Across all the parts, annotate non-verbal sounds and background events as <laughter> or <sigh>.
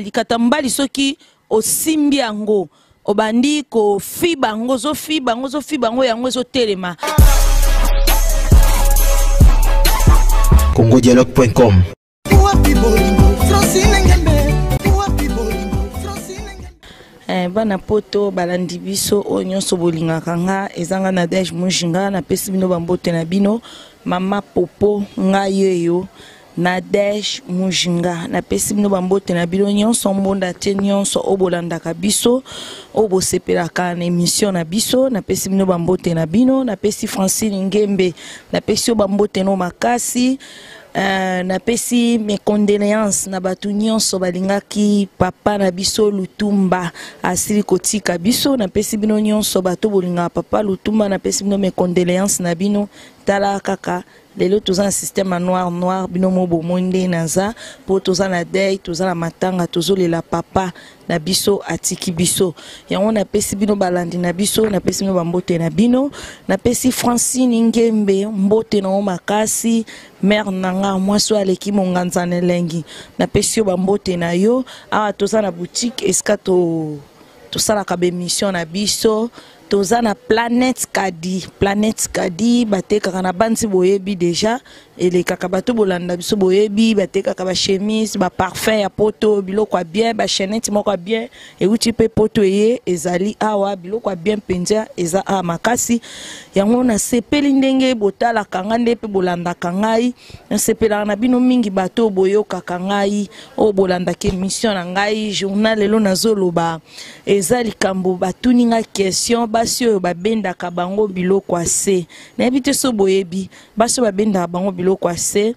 likata mbali soki osimbi yango obandi kofi bango ozofi bango ozofi bango yango ezotelema congodialogue.com Eh, bana poto balandi biso oyo nyonso bolingaka nga eza nga nadege mujinga napesi bino bambote na bino mama popo ngai oyo na desh mujinga napesi bino bambote na bino nyonso mbonda te nyonso oyo bolandaka biso oyo bosepelaka na émission na biso napesi bino bambote na bino napesi francine ngembe napesi yo bambote no makasi Uh, napesi mes condoléances na bato nyonso balingaki papa na biso lutumba asili kotika biso napesi bino nyonso bato bolingaka papa lutumba napesi bino mes condoléances na bino tala kaka lelo toza na système ya noir noir bino mo bomoi nde naza mpo toza na deuil toza na matanga tozolela papa na biso atiki biso yango napesi bino balandi na biso napesi bino bambote na bino napesi francine ngembe mbote nango makasi mare nanga mwasi oyo aleki monganza na elengi napesi yo bambote na yo awa toza na boutique esika tosalaka to bémission na biso to toza na planète kadi planète kadi batekaka na banti boyebi déjà elekaka bato bolanda biso boyebi batekaka bachemise baparfum ya poto biloko ya bien bachenete moko ya bien euti mpe poto eye ezali awa biloko ya bien mpenza eza awa makasi yango nasepeli ndenge botalaka ngai nde mpe bolandaka ngai nasepelaka na bino mingi bato oyo boyokaka ngai oyo bolandaka émission na ngai journal lelo nazoloba eza likambo batuni ngai question basi oyo babendaka bango biloko ya se nayebi te so boyebi basi oyo babendaka bango biloko biloko ya se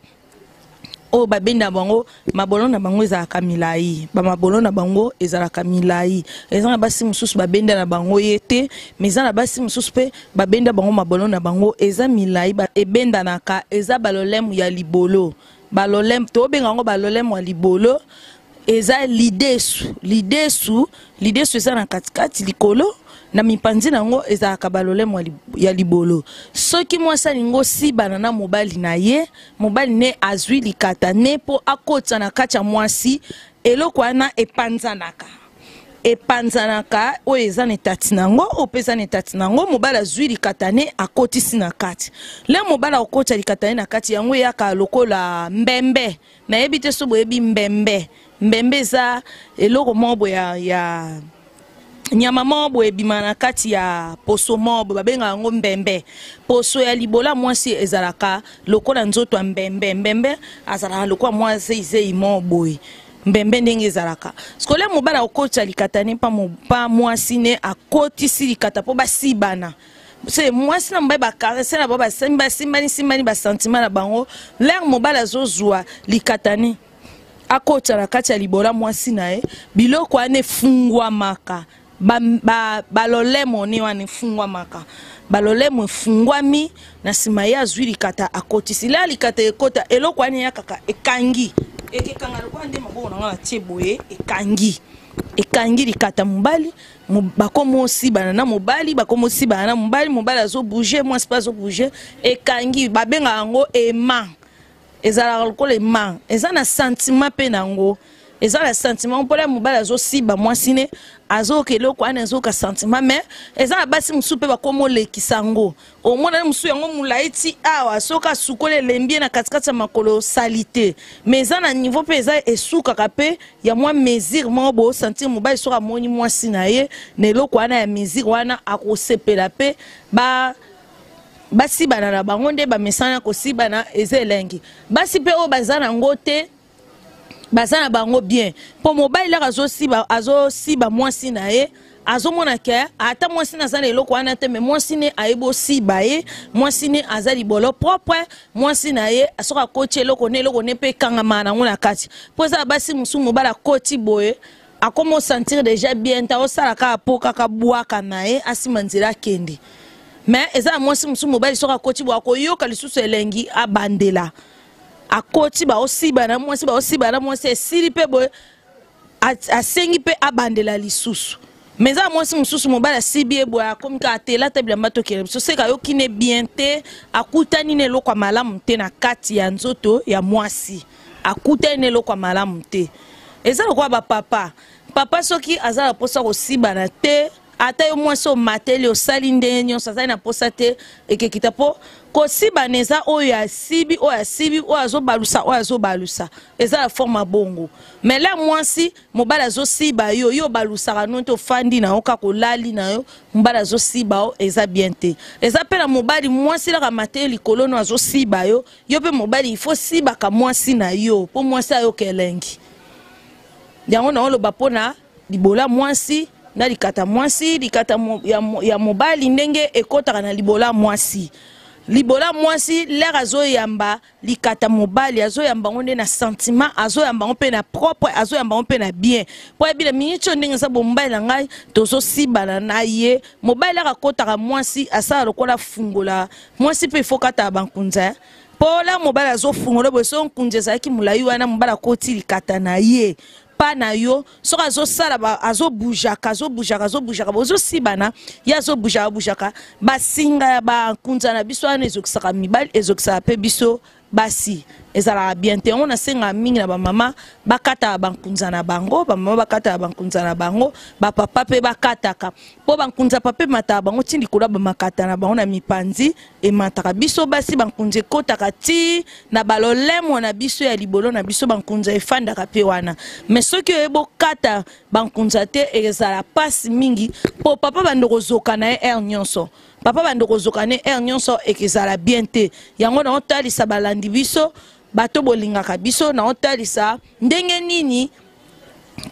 oyo babendaka bango mabolo na bango ezalaka milai bamabolo na bango ezalaka milai eza na basi mosusu babenda na bango ye te mais eza na basi mosusu mpe babenda bango mabolo na bango eza milai ebendanaka eza balolemu ya libolo balolemu tobenga yango balolemu ya libolo eza lidesu lidesu lidesu eza na katikati likolo na mipanzi na yango ezalaka balolemo ya libolo soki mwasi alingi osibana na mobali na ye mobali ne azwi likata ne mpo akota na kati ya mwasi eloko wana epanzanaka epanzanaka oyo eza na etati na yango oyo mpe eza na etati na yango mobali azwi likatane akotisi na kati le mobali akokota likatane na kati yango eyaka lokola mbembe nayebi te so boyebi mbembe mbembe eza eloko moko boye ya, ya nyama moko boye ebima na kati ya poso moko babengaka yango mbembe poso ya libola mwasi ezalaka lokola nzoto ya mbembe mbembe azalaka lokola mwa zeizei moko boye mbembe ndenge ezalaka sikoli ya mobali akokotisa likata ne mpa mwasi ne akotisi likata mpo basibana se mwasi na mobali bakarese na bao basimbanisimbani basentima na bango lere mobali azozwa likata ne akotisa na kati ya libola mwasi na ye biloko wana efungwamaka balolemo ba, ba nio anifungwamaka balolemo efungwami na nsima ye azwi likata akotisi le alikata ekota eloko ani ya kaka ekangi ekekanga lokola nde maboko na nga natie boye ekangi ekangi likata mobali bakomi osibana na mobali bakomi osibana na mobali mobali azobouge mwasi mpe azobouge ekangi babengaka yango ema ezalaka lokola ema eza na sentima mpe na yango eza na sentiment mpola mobali azosiba mwasi ne azoyoka eloko wana azoyoka sentiment me eza na basi mosusu mpe bakoma olekisa yango omonani mosusu yango molai ti awa soki asukoli elembi ye na katikati ya makolo sali te me eza na niveau mpe eza esukaka mpe ya mwa mesure moko boye osentir mobali soki amoni mwasi na ye na eloko wana ya mesure wana akosepela mpe ba basibana na bango nde bamesana kosibana eza elengi basi mpe oyo baza nango te baza na bango bien mpo mobali laka azosiba azosiba mwasi na ye azomona ke ata mwasi ne aza na eloko wana te me mwasi ne ayebi osiba ye mwasi ne aza libolo propre mwasi na ye soki akoti eloko ne eloko ne mpe ekangamaka nango na kati mpo eza basi mosusu mobali akoti boye akoma osentir deja bien te aosala kaka po kaka bwaka na ye asima nzela akende me eza na mwasi mosusu mobali soki akoti boye akoyoka lisusu elengi abandela akoti baosiba na mwasi baosiba na mwasi esili mpe boye asengi mpe abandela lisusu me eza mwasi mosusu mobali asibi ye boye akomi kaka te elata bilamba tokele biso seka ayoki ne bien te akutani na eloko ya malamu te na kati ya nzoto ya mwasi akutani na eloko ya malamu te eza lokola bapapa papa soki aza na mposa kosibana te ata yo mwasi omateli osali ndenge nyonso azali na mposa te ekekita mpo kosibana eza oyo asibi oyo asibi oyo azobalusa oyo azobalusa eza na forme ya bongo me la mwasi mobali azosiba yo yo obalusaka no te ofandi na yo kaka olali na yo mobali azosiba yo eza bien te eza mpe na mobali mwasi laka mateli likolo no azosiba yo yo mpe mobali ifo sibaka mwasi na yo mpo mwasi ayoka elengi yango na oloba mpona libola mwasi na likata mwasi likata mo, ya, ya mobali ndenge ekɔtaka na libola mwasi libola mwasi lere azoyamba likata mobali azoyamba ngo nde na sentiment azoyamba ngo mpe na propre azoyamba ngo mpe na bien mpo ayebila mingi tio ndenge eza bomobali na ngai tozosibana na ye mobali lere akɔtaka mwasi asala lokola fungola mwasi mpe ifo kataka bankunza mpo eh. la mobali azofungola boye so nkunzi ezalaki molai wana mobali akoti likata na ye pa na yo soki azosala azobujaka azobujaka azobujaka ozosibana ye azobujaka bujaka basinga ya bankunza na biso wana ezokisaka mibali ezokisaka mpe biso basi ezalaka bien te yango nasengaka mingi na bamama bakataka bankunza na bango bamama bakataka bankunza na bango bapapa mpe bakataka mpo bankunza papa emataka bango ti likolo ya bamakata na bango na mipanzi emataka biso basi bankunza ekɔtaka ti na balolemo na biso ya libolo na biso bankunza efandaka mpe wana me soki oye bokata bankunza te ezala mpasi mingi mpo papa bando kozoka na ye aire nyonso papa bande kozoka ne aire nyonso ekezala bien te yango naotalisa balandi biso bato bolingaka biso naotalisa ndenge nini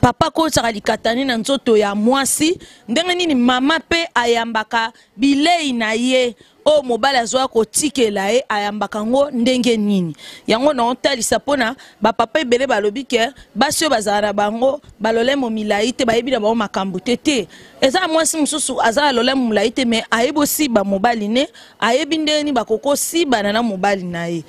papa kozaka likatani na nzoto ya mwasi ndenge nini mama mpe ayambaka bilei na ye oyo mobali azwaka kotikela ye ayambaka yango ndenge nini yango naotalisa mpona bapapa ebele balobi ke basi oyo bazalaka na bango balolemo milai te bayebi na bango makambo te te eza mwasi mosusu aza alolemo molai te me ayebi osiba mobali ne ayebi ndeni bakoki osibana na mobali na ye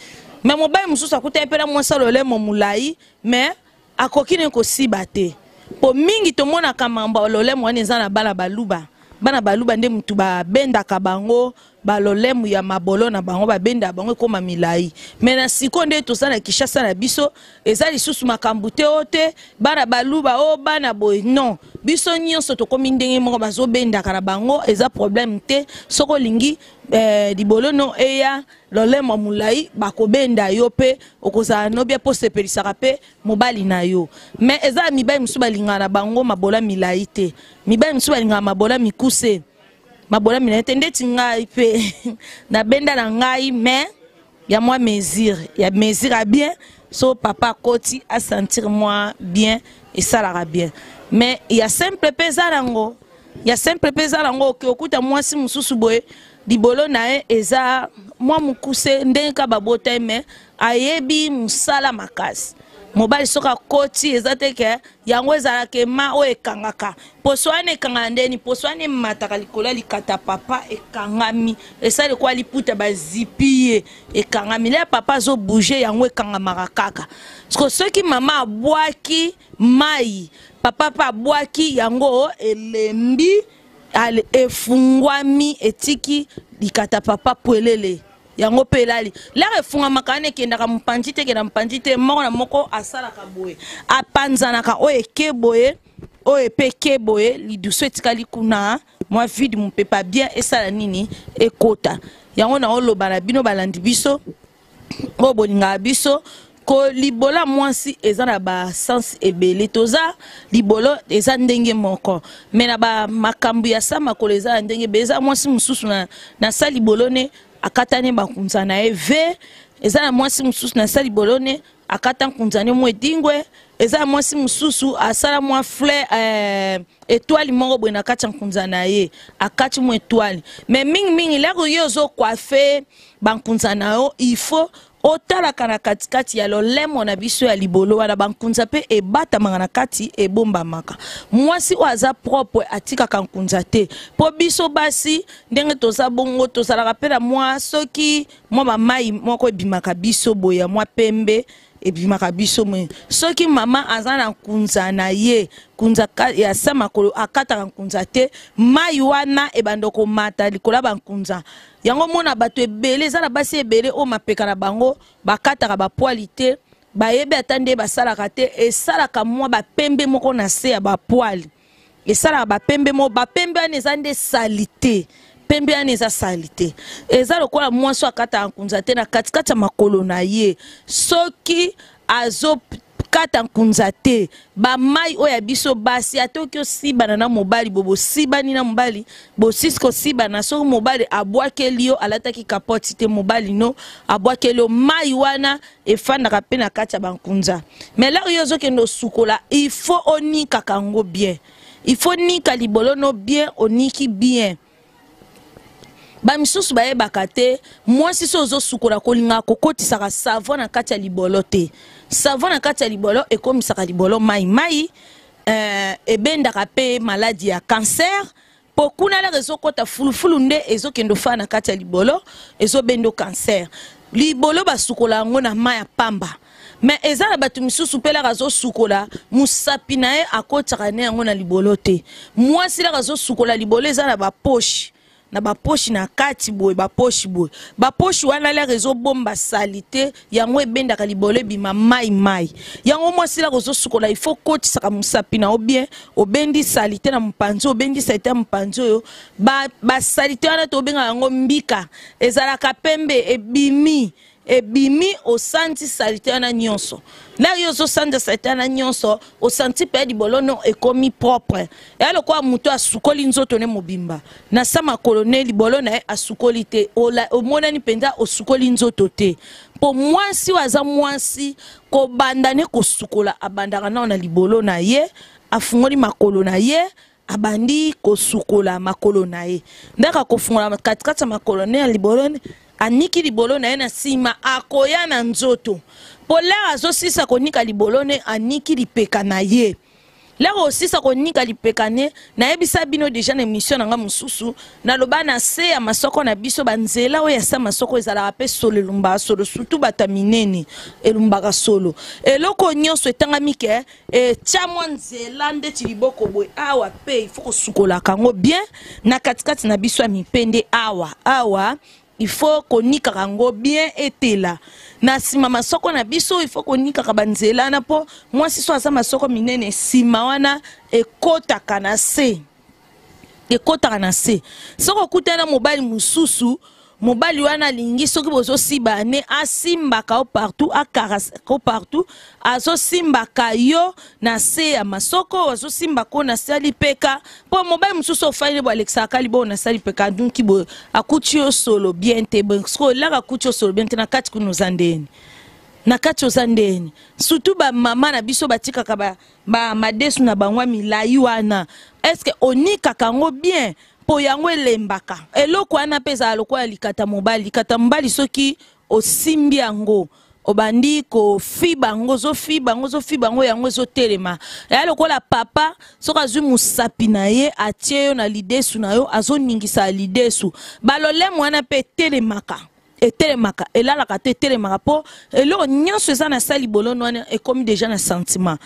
me mobali mosusu akutani mpe na mwasi alolemo molai me akoki nini kosiba te mpo mingi tomonaka mambo alolemo wana eza na bana baluba bana baluba nde motu babendaka bango balolemu ya mabolo na bango babenda bango ekóma milai me na siko nde toza na kishasa na biso eza lisusu makambo te o te bana baluba o oh, bana boye non biso nyonso tokómi ndenge moko bazobendaka na bango eza problème te soko olingi eh, libolono eya lolemo ya molai bakobenda yo mpe okozala nobia mpo sepelisaka mpe mobali na yo me eza ya mibali mosusu balingaka na bango mabola milai te mibali mosusu balingaka mabola mikuse mabolami na ye te ndeti ngai mpe <laughs> nabenda na ngai mais ya mwa mesure ya mesure ya bien so papa akoti asentir mwa bien esalaka bien mais ya simple mpe eza nango ya simple mpe eza nango oke okuta mwasi mosusu boye libolo na ye eza mwa mokuse ndenge ka babota ye mais ayebi mosala makasi mobali soki akoti eza te ke yango ezalaka ema oyo ekangaka poso wana ekangaka ndeni poso wana emataka likolo ya likata papa ekangami esali kwa liputa bazipi ye ekangami le ya papa azobouge yango ekangamaka kaka sko soki mama abwaki mai papa mpe abwaki yango elembi efungwami etiki likata papa po elele yango mpe elali lere efungamaka wana ekendaka mopanzi te ekenda mopanzi te moko na moko asalaka boye apanzanaka oyo eke boye oyo epe eke boye lidusu etikali kuna mwa vide mopepa bien esala nini ekota yango na oloba na bino balandi biso oyo bolingaka biso kolibola mwasi eza na basanse ebele toza libolo eza ndenge moko me na bamakambo ya sa makolo eza na ndenge ebe eza mwasi mosusu na, na sa libolo ne akatani bakunza na ye ve eza na mwasi mosusu na sali bolone akata nkunza ne mu edingwe eza mwasi mosusu asala mwa fleur eh, etwali moko boye na kati ya nkunza na ye akati mwa etwali me mingimingi lero ye ozokwafe bankunza na yo ifo otalaka na katikati ya lolemo na biso ya libolo wana bankunza mpe ebatamaka na kati ebombamaka mwasi oyo aza propre atikaka nkunza te mpo biso basi ndenge toza bongo tozalaka mpe na mwa soki mwa bamai moko ebimaka biso boye ya mwa pembe ebimaka biso moye soki mama aza na nkunza na ye nkunza ya se makolo akataka nkunza te mai wana ebanda komata likolo ya bankunza yango mona bato ebele eza na basi ebele oyo mapeka na bango bakataka bapwali te bayebi ata nde basalaka te esalaka mwa bapembe moko na se ya bapwali esalaka bapembe moko bapembe wana eza nde sali te pembe wana eza sali te eza lokola mwasi akata nkunza te na katikati ya makolo na ye soki azo kata nkunza te bamai oyo ya biso basi atoki osibana na mobali bo bosibani na mobali bosisi kosibana soki mobali abwakeli yo alataki kapoti te mobali no abwakeli yo mai wana efandaka mpe na kati ya bankunza me lare yo ozokende osukola ifo onikaka yango bien ifo nika libolono bien oniki bien bamisusu bayebaka te mwasi so ozosukola kolinga kokotisaka savon na kati ya libolo te savon na kati ya libolo ekomisaka libolo mai mai euh, ebendaka mpe maladi ya cancer mpo kuna lere ezokɔta fulufulu nde ezokende ofaa na kati ya libolo ezobenda cancer libolo basukola yango na mai ya pamba me eza na bato misusu mpe laka azosukola mosapi na ye akotaka ne yango na libolo te mwasi laka azosukola libolo eza na baposhe na baposhi na kati boye baposhi boye baposhi wana lere ezobomba sali te yango ebendaka libolo ebima mai mai yango mwasi lere ozosukola ifo kotisaka mosapi na yo bien obendi sali te na mopanzi obendi sali te na mopanzi oyo basali ba te wana tobengaka yango mbika ezalaka pembe ebimi ebimi osantisa lite wana nyonso ndenge yo ozosantisa lite wana nyonso osanti mpe libolono ekomi propre eya lokola moto asukoli nzoto ne mobimba na sa makolo ne libolo na ye asukoli te omonani mpenza osukoli nzoto te mpo mwasi oyo aza mwasi kobanda ne kosukola abandaka nao na libolo na ye afungoli makolo na ye abandi kosukola makolo na ye ndenge akofungola katikati ya makolo ne ya libolo ne aniki libolo na ye na nsima akoya na nzoto mpo lere azosisa konika libolo ne aniki lipeka na ye lere osisa konika lipeka ne nayebisa bino deja na émission na ngai mosusu naloba na se ya masoko na biso banzela oyo asa masoko ezalaka mpe solo elumbaka solo surtout bato ya minene elumbaka solo eloko nyonso etangami ke etya mwa nzela ndeti liboko boye awa mpe ifo kosukolaka yango bien na katikati na biso ya mipende awa awa ifo konikaka yango bien etela na nsima masoko na biso ifo konikaka banzela wana mpo mwasi so aza masoko minene nsima wana ekotaka na se ekotaka na se soko okutana mobali mosusu mobali wana alingi soki bozosiba ne asimbaka yo partout akarasaka yo partout azosimbaka yo na se ya masoko azosimbaka yo na se ya lipeka mpo mobali mosusu ofali bo alekisaka libongo na se ya lipeka dunki boye akuti yo solo bien te soki olaka akuti yo solo bien te na kati kuna oza ndeni na kati oza ndeni surtout bamama na biso batikaka bamadesu ba, na bango ya milai wana estce onikaka yango bien mpo yango elembaka eloko wana mpe ezala lokola likata mobali likata mobali soki osimbi yango obandi kofi bango ozofi bango ozofi bango yango ezotelema ya lokola papa soki azwi mosapi na ye atie yo na lidesu na yo azoningisa lidesu balolemo wana mpe etelemaka etelemaka elalaka te telemaka po elo nyonso na sali bolono wana komi deja na sentiment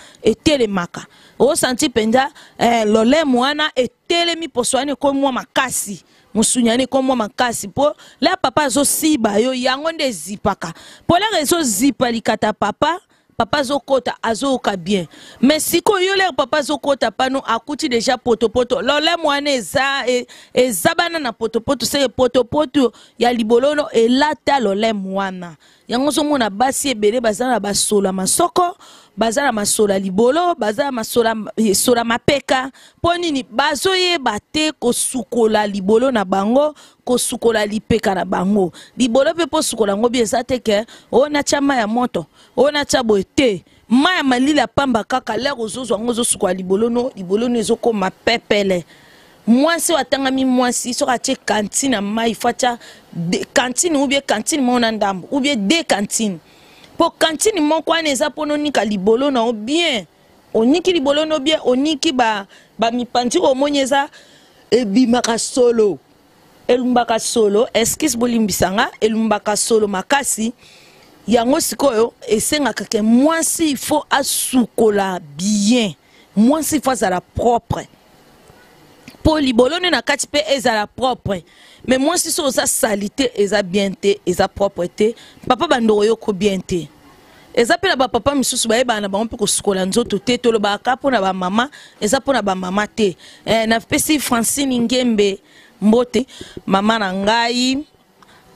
o osanti mpenza eh, lolemo wana etelemi telemi wana moi ma makasi mosuni comme moi ma makasi pour la papa siba yo yango nde ezipaka mpo rezo zipa likata papa papa zokota azoyoka bien mais si ko papa papa panou pano akuti deja potopoto za za e zabana na potopoto se potopoto ya libolono elata lolé wana yango ozomona basi ebele basana na masoko baza na masola libolo baza na masola esola eh, mapeka mpo nini bazoyeba te kosukola libolo na bango kosukola lipeka na bango libolo mpe mpo sukola yango bie eza te ke oyo natya mai ya moto oyo natya boye te mai ya malili apamba kaka lere ozozwa yango ozosukola libolono libolono ezokóma pepele mwasi oyo atangami mwasi soki atie kantine ya mai fo atya kantine ubie kantine moko na ndambo ubie de kantine mpo kantine moko wana eza mpona onika libolo na yo bien oniki libolo na yo bien oniki bamipantiko ba omoni eza ebimaka solo elumbaka solo eskise bolimbisanga elumbaka solo makasi yango sikoyo esengaka ke mwasi ifo asukola bien mwasi ifo azala propre mpo libolone na kati mpe ezala propre me mwasi so oza sali te eza bien te eza propre te papa bandoko yoko bien te eza mpe na bapapa misusu bayebaka na bango mpe kosukola nzoto te tolobaka mpo na bamama eza mpo na bamama te eh, napesi francine ngembe mbote mama na ngai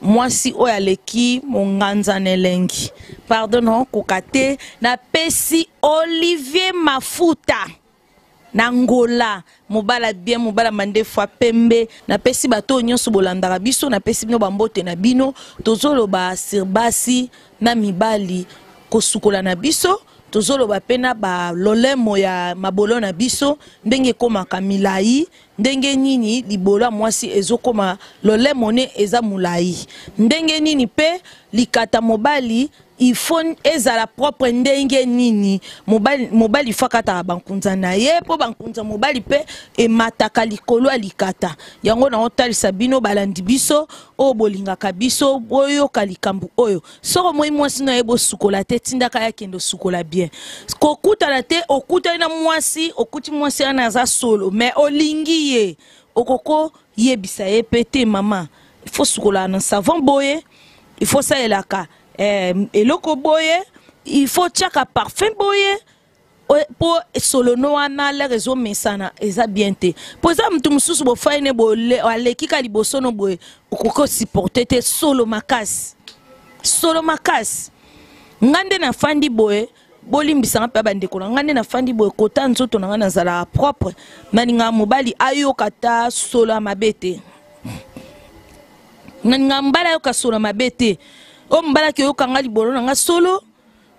mwasi oyo aleki monganza na elengi pardon okoka te napesi olivier mafuta na ngola mobala bien mobala mandefa pembe napesi bato oyo nyonso bolandaka biso napesi bino bambote na bino tozoloba sur basi na mibali kosukola na biso tozoloba mpe na balolemo ya mabolo na biso ndenge ekómaka milai ndenge nini libolo ya mwasi ezokóma lolemo ne eza molai ndenge nini mpe likata mobali il faut ezala propre ndenge nini mobali, mobali fo akataka bankunza na ye mpo bankunza mobali mpe emataka likolo ya likata yango na otalisa bino balandi biso oyo bolingaka biso boyoka likambo oyo soko moi mwasi na ye bosukola te tindaka ye akende osukola bien kokutana te okutani na mwasi okuti mwasi wana aza solo me olingi ye okokoyebisa ye mpe te mama ifo sukola na savon boye ifo salelaka Eh, eloko boye il faut tiaka parfum boye mpo solono wana lere ezomesana eza bien te mpo eza motu mosusu bofai ne aleki ka liboso no boye okoki osuporte te solo makasi solo makasi nga nde nafandi boye bolimbisanga mpe ya bandeko na nga nde nafandi boye kota nzoto na nga nazalaka propre naninga mobali ayoka ta solo ya mabe te naninga mobali ayoka solo ya mabe te o mbalaki oyokanga libolo na nga solo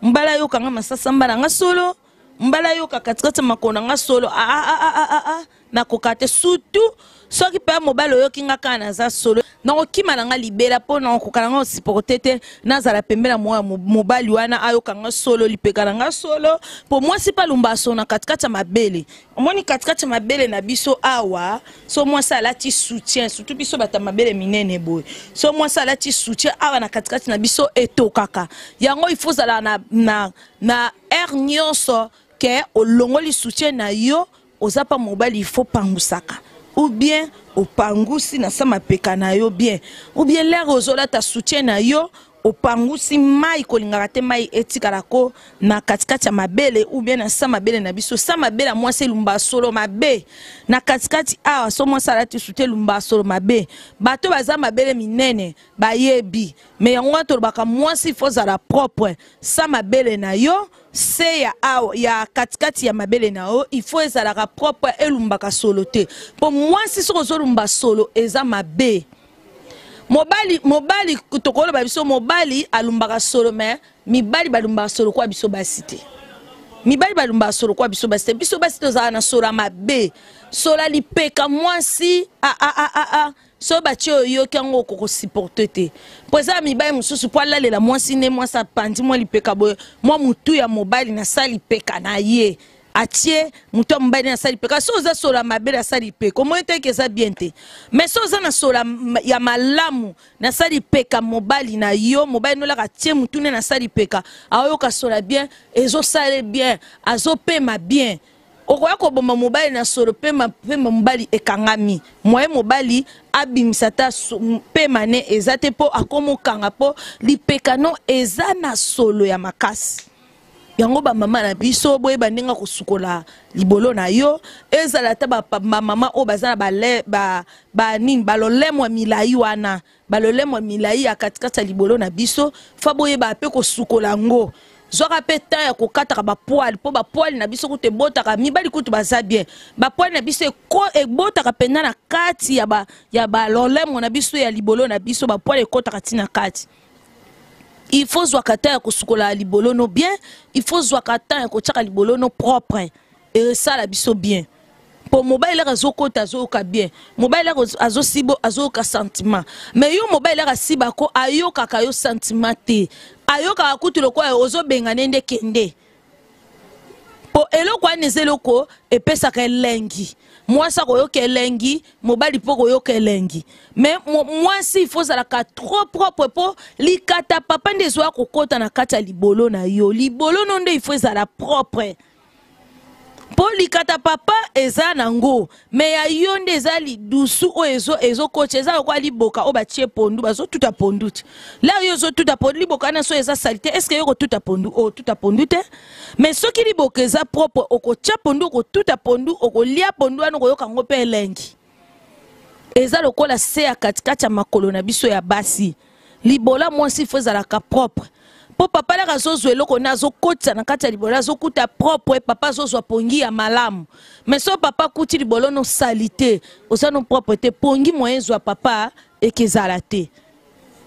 mbala yokanga masasamba na nga solo mbala yoka katikati makolo na nga solo ah, ah, ah, nakoka te surtout soki mpe mobali oyoki nga kaka naza solo nakokima na nga libela mpo nakokoka na nga osiporte te nazala pembe na moya mobali wana ayoka nga solo lipeka na nga solo mpo mwasi mpe alumba asona katikati ya mabele omoni katikati ya mabele na biso awa so mwasi alati soutien surtu biso bato ya mabele minene boye so mwasi alati soutien awa na katikati na biso etokaka yango ifo ozala na, na, na aire nyonso ke olongoli soutien na yo oza mpa mobali ifo pangusaka ou bien opangusi na sa mapeka na yo bien ou bien lere ozolata soutien na yo opangusi mai kolingaka te mai etikala ko na katikati ya mabele ou bien na sa mabele na biso sa mabele ya mwasi elumba solo mabe na katikati awa so mwasi ala ti su te elumba solo mabe bato baza mabele minene bayebi me yango wana tolobaka mwasi ifo ozala propre sa mabele na yo se ya awa ya katikati ya mabele na yo ifo ezalaka propre elumbaka solo te mpo mwasi soki ozolumba solo eza mabe mobali mobali tokoloba biso mobali alumbaka solo me mibali balumbaka solo kwa biso basi te mibali balumbaka solo kwa biso basi te biso basi te tozalaka na solo ya mabe solo ya lipeka mwasi aaaa so batie oyoki yango okokosupporte te mpo eza ya mibali mosusu mpo alalela mwasi nde mwasi apandi mwa lipeka boye mwa motu ya mobali na sa lipeka na ye atie moto ya mobali asali mpe kasi oza solo ya mabele asali mpeka omoni teke eza bien te mais so oza na solo ya malamu nasali mpeka mobali na yo mobali nolaka tie motu nde nasali mpeka aoyoka sola bien ezosale bien azopema bien okoya koboma mobali na solo pema mobali ekangami moye mobali abimisa ta pema ne eza te mpo akomokanga mpo lipeka no eza na solo ya makasi yango bamama na biso boyeba ndenge kosukola libolo na yo ezala ata bamama oyo baza na banini balolemo ya milai wana balolemo ya milai ya katikati ya libolo na biso fa boyeba mpe kosukola yango zwaka mpe temps ya kokataka bapoale mpo bapoale na biso kutu ebotaka mibali kutu baza bien bapoale na biso ebotaka mpenza na kati ya balolemo na biso ya libolo na biso bapoale ekotaka ntina kati il faut zwaka temps ya kosukola libolo no bien il faut zwaka temps ya kotiaka libolo no propre esala biso bien mpo mobali laka azokota azoyoka bien mobali laka azosiba azoyoka sentiment mais yo mobali laka asibako ayokaka yo sentiment te ayokaka kutu lokola ozobengane nde kende mpo eloko wana eza eloko epesaka elengi mwasi akoyoka elengi mobali mpo koyoka elengi me mwasi ifo ozalaka trop propre mpo likata papa nde ezwya kokɔta na kati ya libolo na yo libolo no nde ifo ezala propre mpo likata papa eza nango me ya yo nde eza lidusu oyo ezokotya eza lokwa liboka oyo batie pondu bazotuta pondu ti la oyo ezotuta pondu liboka wana so eza sali te estce yo kotuta pondu okotuta oh, pondu te me soki liboka eza propre okotia pondu okotuta pondu okolia pondu wana okoyoka yango mpe elengi eza lokola se ya katikati ya makolo na biso ya basi libola mwasi fo ezalaka propre mpo papa alaka azozwa eloko na azokotisa na kati ya libolo azokuta propre eh, papa azozwa pongi ya malamu mais so papa akuti libolo no sali te oza no propre te pongi moyen ezwa papa eh, eke ezala te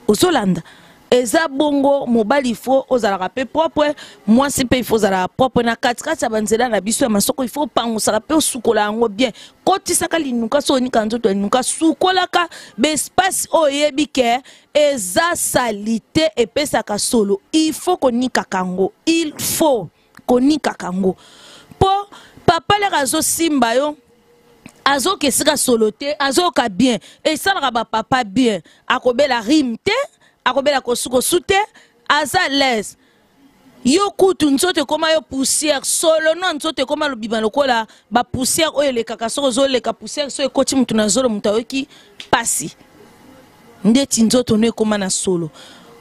ozolanda so eza bongo mobali ifo ozalaka mpe propre mwasi mpe ifo ozalaka propre na katikati ya banzela na biso ya masoko ifo opangusaka mpe osukola yango bien kotisaka linuka so onika nzoto ya linuka sukolaka baespasi oyo oyebi ke eza salite epesaka solo ifo konikaka yango il faut konikaka yango mpo papa lere azosimba yo azokesika solo te azoyoka bien esalaka bapapa bien akobela rime te akobela kosukosu te aza lese yo kutu nzoto ekóma yo poussière solo no nzoto ekóma lobima lokola bapoussière oyo elekaka soki ozoleka poussière so ekoti mutu na zolo mutu ayoki mpasi ndeti nzoto no ekóma na solo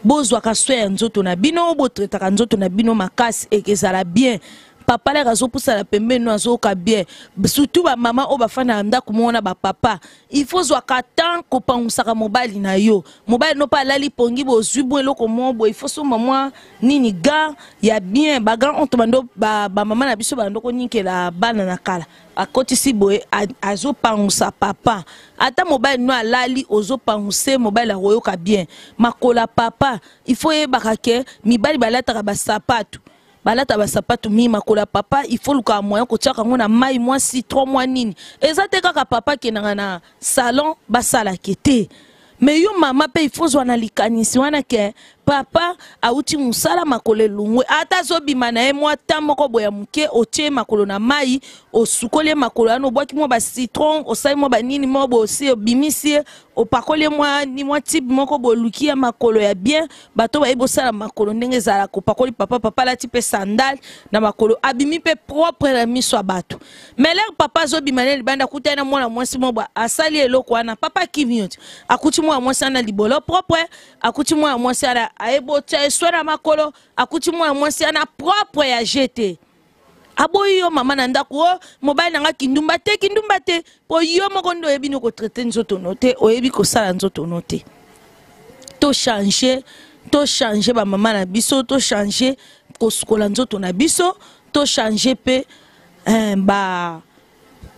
bozwaka swe ya nzoto na bino oyo botretaka nzoto na bino makasi e, ezala bien papa lere azopusana pembeni no azoyoka bien surtout bamama oyo bafanda na ndako mongo na bapapa ifo zwaka tan kopangusaka mobali na yo mobali no mpe alali pongi bozwi bo eloko moko boye ifo somba mwa nini gan ya bien bagan onto bando bamama na biso bando koninkela bana na kala akotisi boye azopangusa papa ata mobali no alali ozopanguse mobali akoyoka bien makola papa ifo yebaka ke mibali balataka basapatu balata basapatu mingi makolo papa ifo lukaka moyen kotiaka yango na mai mwa si mois nini eza kaka papa ke na salon basala kete mais yo mama pe ifo zwa na likanisi wana ke papa auti mosala makolo elungwe ata azobima na ye mwa ta moko boya moke otie ye makolo na mai osukoli ye makolo wana obwaki mwa bacitron osali mwa banini moko boye osi obimisi ye opakoli ye mwa ni mwa tibe moko boye oluki ye makolo ya bien bato bayebi osala makolo ndenge ezalaka opakoli papa papa alati mpe sandale na makolo abimi mpe propre na miso ya bato me lere papa azobima na ye libanda akutai na mwana mwasi moko boye asali eloko wana papa akimi oti akuti mwana mwasi wana libolo propre akuti mwana mwasi wana ayebotya eswe na makolo akuti mwana mwasi ana propre ya jete aboyi yo mama na ndako o oh, mobali nanga kindumba te kindumba te mpo yo moko nde oyebi ni kotraite nzotono te oyebi kosala nzotono te tochange tochange bamama na biso tochange kosukola nzoto na biso tochange mpe eh, ba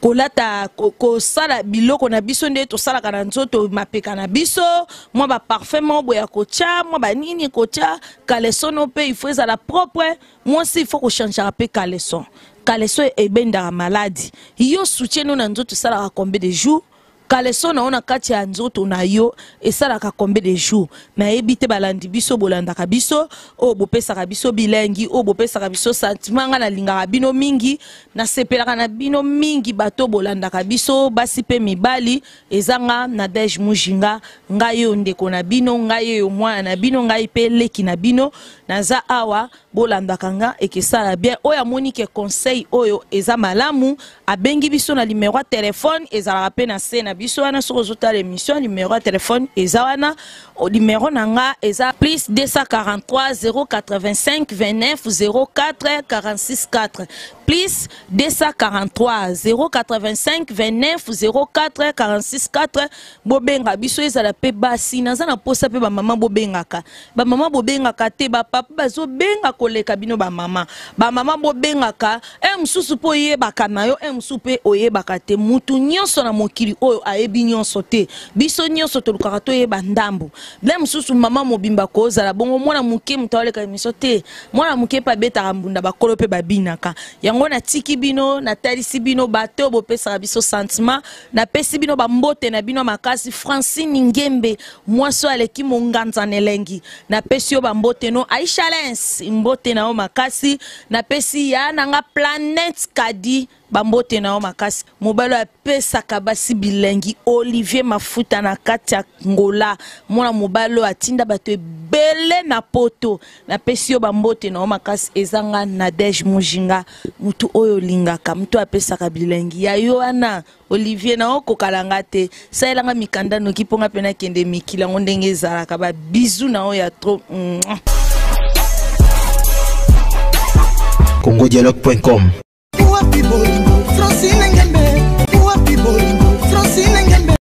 kolata kosala biloko na biso nde tosalaka na nzoto mapeka na biso mwa baparfum moko boya kotya mwa banini kotya kalesono mpe ifo ezala propre mwasi ifo kochangeaka mpe kaleson kaleson ebendaka maladi yo soutien no na nzoto esalaka combien de jours kaleso na yo na kati ya nzoto na yo esalaka combien de jour nayebi te balandi biso bolandaka biso oyo bopesaka biso bilengi oyo bopesaka biso santima ngai nalingaka bino mingi nasepelaka na bino mingi bato bolandaka biso basi mpe mibali eza nga nadege mujinga ngai oyo ndeko na bino ngai oyo mwana na bino ngai mpe leki na bino naza awa bolandaka nga ekesala bien oyo amoni ke conseil oyo eza malamu abengi biso na limero ya telefone ezalaka mpe na se na biso wana soki ozotala émission limero ya telefone eza wana limero na nga eza plus 243 085 29 04 46 4 plus 243 085 29 04 46 4 bobenga biso ezala mpe basi naza na mposa mpe bamama bobengaka bamama bobengaka te bapa bapapa bazobenga koleka bino bamama bamama bobengaka e mosusu mpo oyebaka na yo e eh, mosusu mpe oyebaka te mutu nyonso na mokili oyo ayebi nyonso te biso nyonso tolukaka toyeba ndambo le mosusu mama mobimba kozala bongo mwana moke moto aoleka miso te mwana moke mpe abetaka mbunda bakolo mpe babinaka yango natiki bino natalisi bino bato oyo bopesaka biso sentiment napesi bino bambote na bino makasi francine ngembe mwasi oyo aleki monganza na elengi napesi yo bamboteno ai chalens mbote na yo makasi napesi ya na nga planete kadi bambote na yo makasi mobali oyo apesaka basi bilengi olivier mafuta na kati ya ngola mwana mobali oyo atinda bato ebele na poto napesi yo bambote na yo makasi ezanga nadege mojinga motu oyo olingaka motu oyo apesaka bilengi ya yo wana olivier na okokalanga te salelanga mikanda noki mponga mpe nakende mikili yango ndenge ezalaka babizu na oyo ya tro mm. kongojalock.com.